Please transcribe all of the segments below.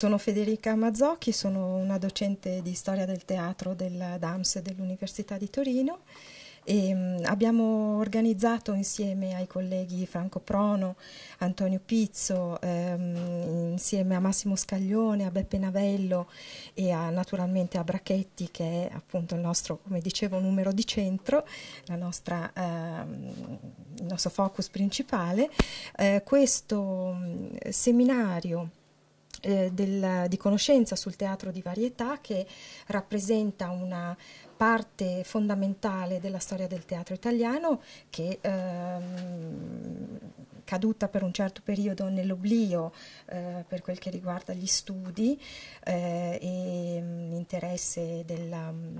Sono Federica Mazzocchi, sono una docente di storia del teatro del DAMS dell'Università di Torino e mm, abbiamo organizzato insieme ai colleghi Franco Prono, Antonio Pizzo, ehm, insieme a Massimo Scaglione, a Beppe Navello e a, naturalmente a Brachetti che è appunto il nostro, come dicevo, numero di centro, nostra, ehm, il nostro focus principale, eh, questo mm, seminario eh, del, di conoscenza sul teatro di varietà che rappresenta una parte fondamentale della storia del teatro italiano che ehm, caduta per un certo periodo nell'oblio eh, per quel che riguarda gli studi eh, e mm, l'interesse della mm,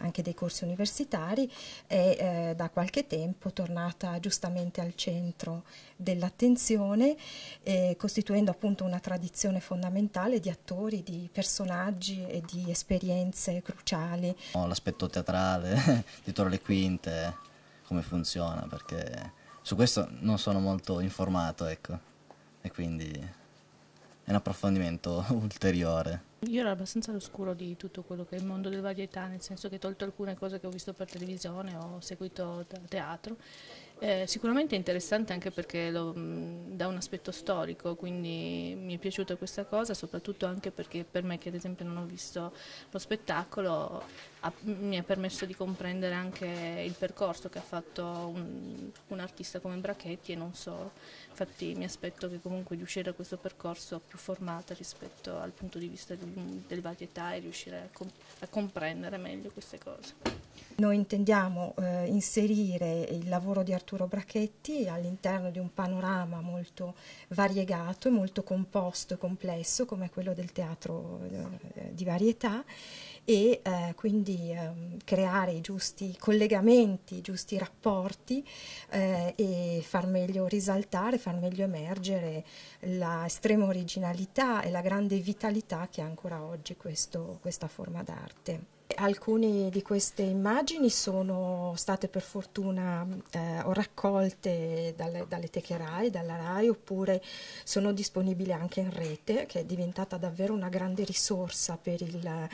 anche dei corsi universitari è eh, da qualche tempo tornata giustamente al centro dell'attenzione, eh, costituendo appunto una tradizione fondamentale di attori, di personaggi e di esperienze cruciali. L'aspetto teatrale di Torre le Quinte, come funziona, perché su questo non sono molto informato, ecco, e quindi è un approfondimento ulteriore. Io ero abbastanza all'oscuro di tutto quello che è il mondo del varietà, nel senso che tolto alcune cose che ho visto per televisione o seguito da teatro eh, sicuramente è interessante anche perché lo, mm, dà un aspetto storico, quindi mi è piaciuta questa cosa, soprattutto anche perché per me che ad esempio non ho visto lo spettacolo ha, mi ha permesso di comprendere anche il percorso che ha fatto un, un, artista come Brachetti e non so, infatti mi aspetto che comunque di uscire da questo percorso più formata rispetto al punto di vista di, delle varietà e riuscire a, comp a comprendere meglio queste cose. Noi intendiamo eh, inserire il lavoro di Arturo Brachetti all'interno di un panorama molto variegato e molto composto e complesso come quello del teatro eh, di varietà e eh, quindi ehm, creare i giusti collegamenti, i giusti rapporti eh, e far meglio risaltare, far meglio emergere la estrema originalità e la grande vitalità che ha ancora oggi questo, questa forma d'arte. Alcune di queste immagini sono state per fortuna eh, raccolte dalle, dalle Techerai, dalla RAI, oppure sono disponibili anche in rete, che è diventata davvero una grande risorsa per, il,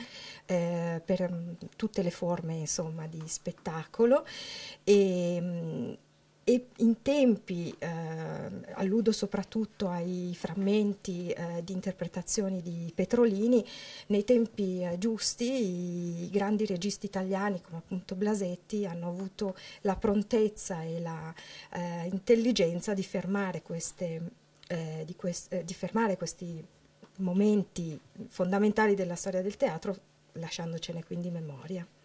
eh, per mm, tutte le forme insomma, di spettacolo. E, mm, e in tempi, eh, alludo soprattutto ai frammenti eh, di interpretazioni di Petrolini, nei tempi eh, giusti i grandi registi italiani come appunto Blasetti hanno avuto la prontezza e l'intelligenza eh, di, eh, di, eh, di fermare questi momenti fondamentali della storia del teatro lasciandocene quindi memoria.